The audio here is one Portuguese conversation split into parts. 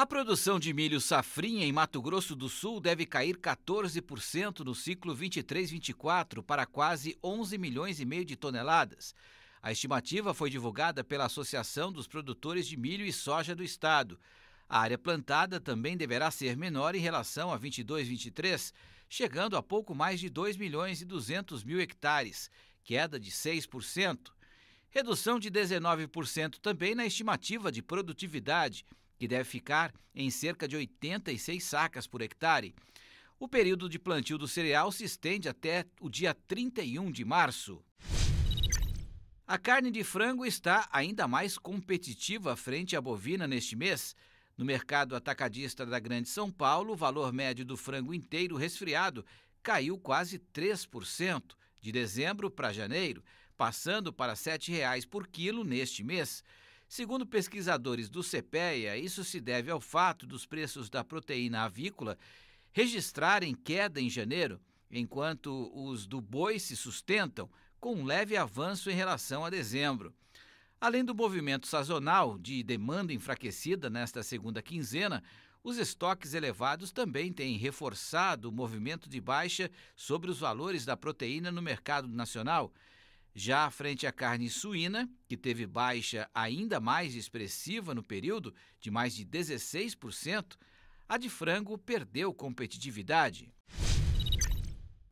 A produção de milho safrinha em Mato Grosso do Sul deve cair 14% no ciclo 23-24 para quase 11 milhões e meio de toneladas. A estimativa foi divulgada pela Associação dos Produtores de Milho e Soja do Estado. A área plantada também deverá ser menor em relação a 22-23, chegando a pouco mais de 2 milhões e 200 mil hectares, queda de 6%. Redução de 19% também na estimativa de produtividade que deve ficar em cerca de 86 sacas por hectare. O período de plantio do cereal se estende até o dia 31 de março. A carne de frango está ainda mais competitiva frente à bovina neste mês. No mercado atacadista da Grande São Paulo, o valor médio do frango inteiro resfriado caiu quase 3% de dezembro para janeiro, passando para R$ 7,00 por quilo neste mês. Segundo pesquisadores do CPEA, isso se deve ao fato dos preços da proteína avícola registrarem queda em janeiro, enquanto os do boi se sustentam com um leve avanço em relação a dezembro. Além do movimento sazonal de demanda enfraquecida nesta segunda quinzena, os estoques elevados também têm reforçado o movimento de baixa sobre os valores da proteína no mercado nacional, já frente à carne suína, que teve baixa ainda mais expressiva no período, de mais de 16%, a de frango perdeu competitividade.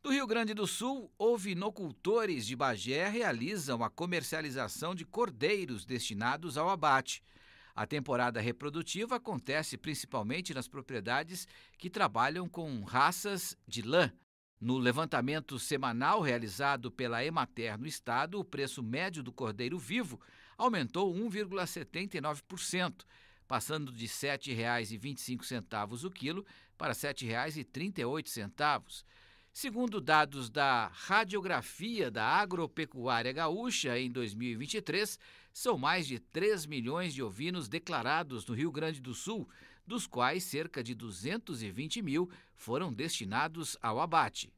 No Rio Grande do Sul, ovinocultores de Bagé realizam a comercialização de cordeiros destinados ao abate. A temporada reprodutiva acontece principalmente nas propriedades que trabalham com raças de lã. No levantamento semanal realizado pela Emater no estado, o preço médio do cordeiro vivo aumentou 1,79%, passando de R$ 7,25 o quilo para R$ 7,38. Segundo dados da Radiografia da Agropecuária Gaúcha, em 2023, são mais de 3 milhões de ovinos declarados no Rio Grande do Sul, dos quais cerca de 220 mil foram destinados ao abate.